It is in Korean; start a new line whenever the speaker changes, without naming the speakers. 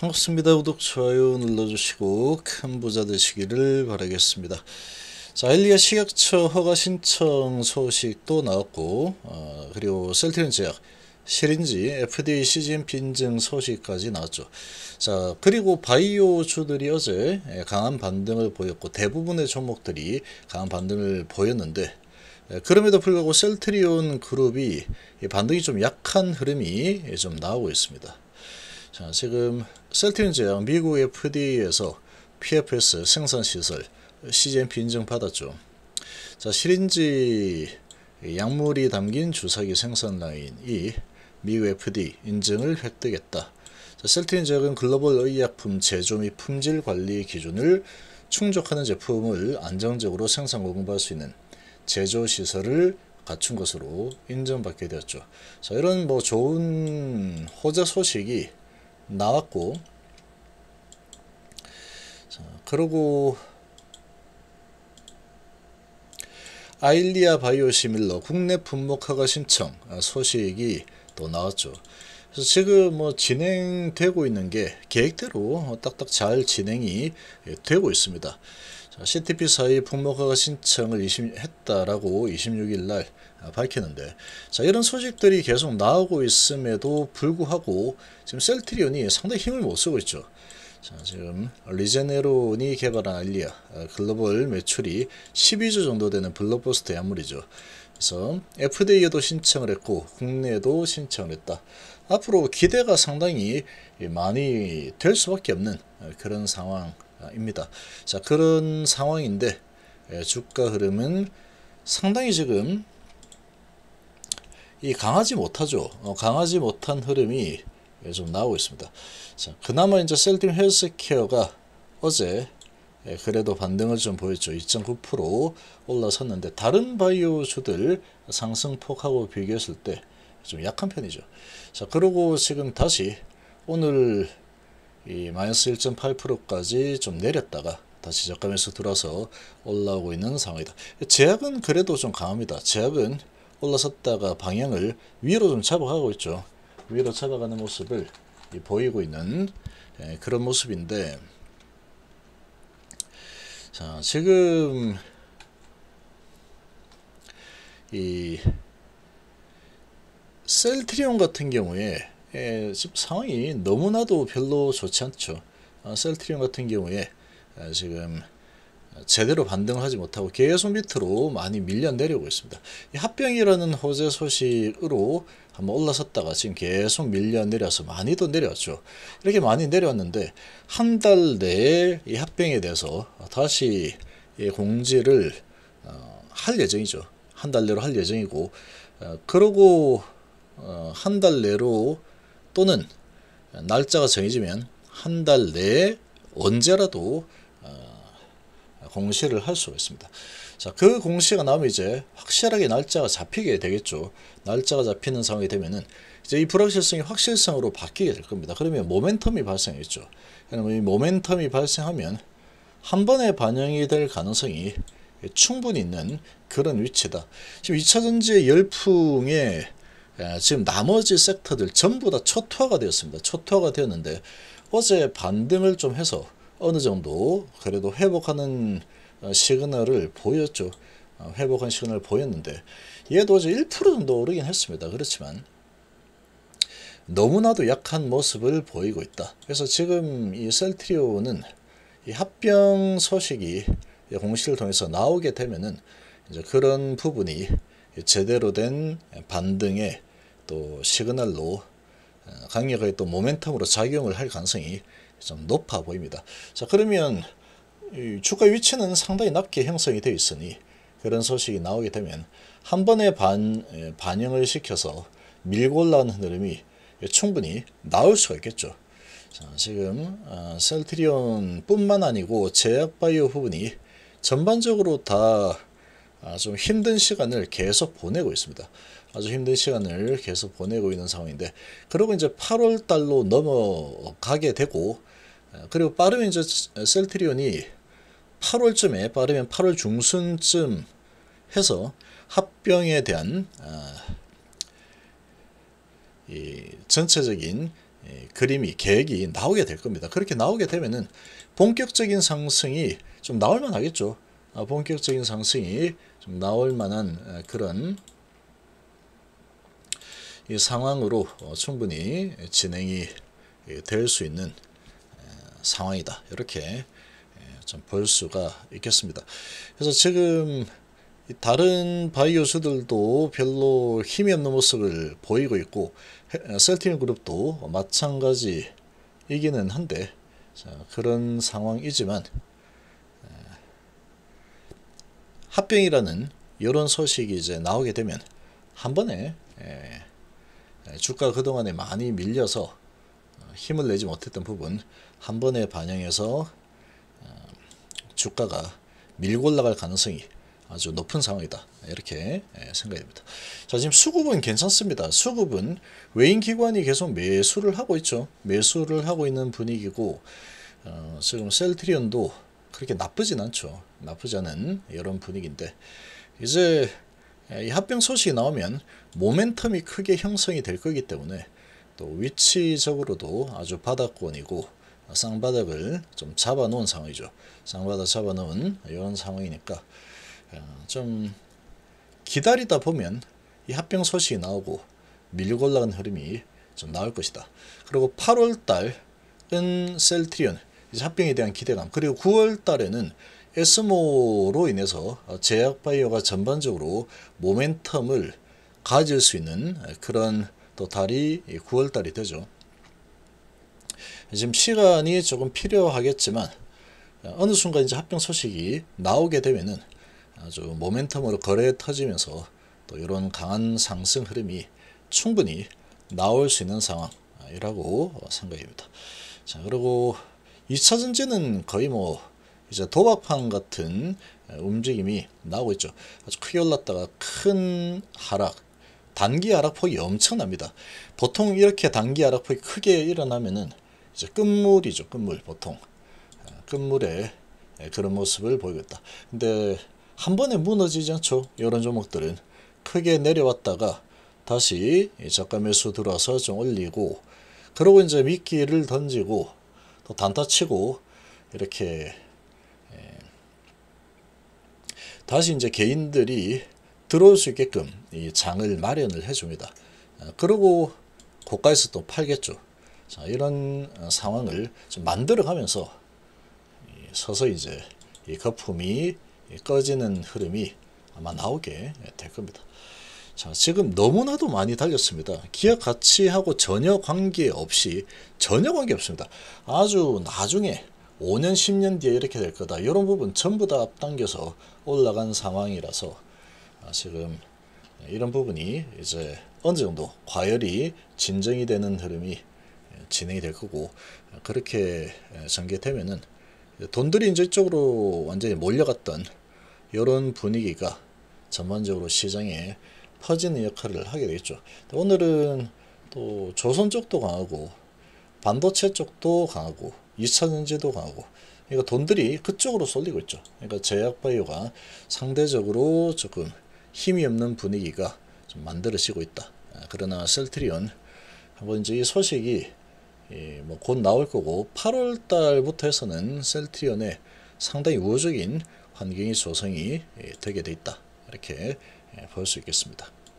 반갑습니다. 구독, 좋아요 눌러주시고 큰 부자 되시기를 바라겠습니다. 자, 엘리아 식약처 허가 신청 소식도 나왔고 어, 그리고 셀트린 제약 실인지 FDA c g m 증 소식까지 나왔죠. 자, 그리고 바이오주들이 어제 강한 반등을 보였고 대부분의 종목들이 강한 반등을 보였는데 그럼에도 불구하고 셀트리온 그룹이 반등이 좀 약한 흐름이 좀 나오고 있습니다. 자, 지금 셀틴제즈 미국 FDA에서 PFS 생산시설 CGMP 인증받았죠. 자, 시린지 약물이 담긴 주사기 생산 라인이 미국 FDA 인증을 획득했다. 셀트윈약은 글로벌 의약품 제조 및 품질 관리 기준을 충족하는 제품을 안정적으로 생산 공급할 수 있는 제조 시설을 갖춘 것으로 인정받게 되었죠. 자, 이런 뭐 좋은 호재 소식이 나왔고 자, 그리고 아일리아 바이오시밀러 국내 분목화가 신청 아, 소식이 또 나왔죠. 그래서 지금 뭐 진행되고 있는 게 계획대로 어, 딱딱 잘 진행이 예, 되고 있습니다. c t p 사이 풍목허가 신청을 했다라고 26일 날 아, 밝혔는데 자, 이런 소식들이 계속 나오고 있음에도 불구하고 지금 셀트리온이 상당히 힘을 못 쓰고 있죠. 자, 지금 리제네론이 개발한 알리아 아, 글로벌 매출이 12조 정도 되는 블록버스터 약물이죠. 그래서 FDA에도 신청을 했고 국내에도 신청을 했다. 앞으로 기대가 상당히 많이 될 수밖에 없는 아, 그런 상황 입니다. 자 그런 상황인데 예, 주가 흐름은 상당히 지금 이 강하지 못하죠. 어, 강하지 못한 흐름이 예, 좀 나오고 있습니다. 자, 그나마 이제 셀트림 헬스케어가 어제 예, 그래도 반등을 좀 보였죠. 2.9% 올라섰는데 다른 바이오주들 상승폭하고 비교했을 때 좀 약한 편이죠. 자, 그러고 지금 다시 오늘 이 마이너스 1.8%까지 좀 내렸다가 다시 저가면서 돌아서 올라오고 있는 상황이다. 제약은 그래도 좀 강합니다. 제약은 올라섰다가 방향을 위로 좀 잡아가고 있죠. 위로 잡아가는 모습을 보이고 있는 예, 그런 모습인데 자 지금 이 셀트리온 같은 경우에 예, 지금 상황이 너무나도 별로 좋지 않죠. 아, 셀트리온 같은 경우에 아, 지금 어, 제대로 반등을 하지 못하고 계속 밑으로 많이 밀려 내려오고 있습니다. 합병이라는 호재 소식으로 한번 올라섰다가 지금 계속 밀려 내려서 많이도 내려왔죠. 이렇게 많이 내려왔는데 한 달 내에 이 합병에 대해서 다시 공지를 어, 할 예정이죠. 한 달 내로 할 예정이고 어, 그러고 어, 한달 내로 또는 날짜가 정해지면 한 달 내에 언제라도 어, 공시를 할 수가 있습니다. 자, 그 공시가 나오면 이제 확실하게 날짜가 잡히게 되겠죠. 날짜가 잡히는 상황이 되면은 이제 이 불확실성이 확실성으로 바뀌게 될 겁니다. 그러면 모멘텀이 발생했죠. 그러면 이 모멘텀이 발생하면 한 번에 반영이 될 가능성이 충분히 있는 그런 위치다. 지금 2차전지의 열풍에 예, 지금 나머지 섹터들 전부 다 초토화가 되었습니다. 초토화가 되었는데 어제 반등을 좀 해서 어느 정도 그래도 회복하는 어, 시그널을 보였죠. 어, 회복한 시그널을 보였는데 얘도 어제 1% 정도 오르긴 했습니다. 그렇지만 너무나도 약한 모습을 보이고 있다. 그래서 지금 이 셀트리온은 이 합병 소식이 공시를 통해서 나오게 되면은 이제 그런 부분이 제대로 된 반등에 또 시그널로 어, 강력하게 또 모멘텀으로 작용을 할 가능성이 좀 높아 보입니다. 자 그러면 주가 위치는 상당히 낮게 형성이 되어 있으니 그런 소식이 나오게 되면 한 번에 반, 예, 반영을 시켜서 밀고 올라오 흐름이 충분히 나올 수가 있겠죠. 자, 지금 어, 셀트리온 뿐만 아니고 제약바이오 부분이 전반적으로 다좀 아, 힘든 시간을 계속 보내고 있습니다. 아주 힘든 시간을 계속 보내고 있는 상황인데 그리고 이제 8월 달로 넘어가게 되고 어, 그리고 빠르면 이제 어, 셀트리온이 8월쯤에 빠르면 8월 중순쯤 해서 합병에 대한 어, 이 전체적인 그림이 계획이 나오게 될 겁니다. 그렇게 나오게 되면은 본격적인 상승이 좀 나올 만하겠죠. 본격적인 상승이 좀 나올 만한 그런 이 상황으로 어, 충분히 진행이 예, 될수 있는 상황이다. 이렇게 좀 볼 수가 있겠습니다. 그래서 지금 다른 바이오수들도 별로 힘이 없는 모습을 보이고 있고 어, 셀티 그룹도 마찬가지이기는 한데 그런 상황이지만 합병이라는 이런 소식이 이제 나오게 되면 한 번에 예, 주가 그동안에 많이 밀려서 어, 힘을 내지 못했던 부분 한 번에 반영해서 어, 주가가 밀고 올라갈 가능성이 아주 높은 상황이다 이렇게 예, 생각이 됩니다 자 지금 수급은 괜찮습니다 수급은 외인기관이 계속 매수를 하고 있죠 매수를 하고 있는 분위기고 어, 지금 셀트리온도 그렇게 나쁘진 않죠 나쁘지 않은 이런 분위기인데 이제 예, 이 합병 소식이 나오면 모멘텀이 크게 형성이 될 거기 때문에 또 위치적으로도 아주 바닥권이고 쌍바닥을 좀 잡아놓은 상황이죠. 쌍바닥 잡아놓은 이런 상황이니까 어, 좀 기다리다 보면 이 합병 소식이 나오고 밀고 올라간 흐름이 좀 나올 것이다. 그리고 8월달은 셀트리온 합병에 대한 기대감 그리고 9월달에는 에스모로 인해서 제약바이오가 전반적으로 모멘텀을 가질 수 있는 그런 또 달이 9월달이 되죠. 지금 시간이 조금 필요하겠지만 어느 순간 이제 합병 소식이 나오게 되면은 아주 모멘텀으로 거래 터지면서 또 이런 강한 상승 흐름이 충분히 나올 수 있는 상황이라고 생각입니다. 자 그리고 2차전지는 거의 뭐 이제 도박판 같은 움직임이 나오고 있죠. 아주 크게 올랐다가 큰 하락, 단기 하락폭이 엄청납니다. 보통 이렇게 단기 하락폭이 크게 일어나면은 이제 끝물이죠. 끝물 보통 끝물에 그런 모습을 보이겠다. 근데 한 번에 무너지지 않죠. 이런 종목들은 크게 내려왔다가 다시 저가 매수 들어와서 좀 올리고 그러고 이제 미끼를 던지고 또 단타 치고 이렇게 다시 이제 개인들이 들어올 수 있게끔 이 장을 마련을 해줍니다. 어, 그러고 고가에서 또 팔겠죠. 자, 이런 어, 상황을 만들어 가면서 서서히 이제 이 거품이 꺼지는 흐름이 아마 나오게 예, 될 겁니다. 자, 지금 너무나도 많이 달렸습니다. 기업 가치하고 전혀 관계없이 전혀 관계없습니다. 아주 나중에 5년 10년 뒤에 이렇게 될 거다 이런 부분 전부 다 앞당겨서 올라간 상황이라서 아, 지금 이런 부분이 이제 어느 정도 과열이 진정이 되는 흐름이 예, 진행이 될 거고 그렇게 예, 전개되면은 돈들이 이제 쪽으로 완전히 몰려갔던 이런 분위기가 전반적으로 시장에 퍼지는 역할을 하게 되겠죠. 오늘은 또 조선 쪽도 강하고 반도체 쪽도 강하고 2차전지도 가고 그러니까 돈들이 그쪽으로 쏠리고 있죠. 그러니까 제약바이오가 상대적으로 조금 힘이 없는 분위기가 좀 만들어지고 있다. 그러나 셀트리온 한 번 이제 이 소식이 뭐 곧 나올 거고 8월 달부터 해서는 셀트리온에 상당히 우호적인 환경이 조성이 예, 되게 돼 있다. 이렇게 예, 볼수 있겠습니다.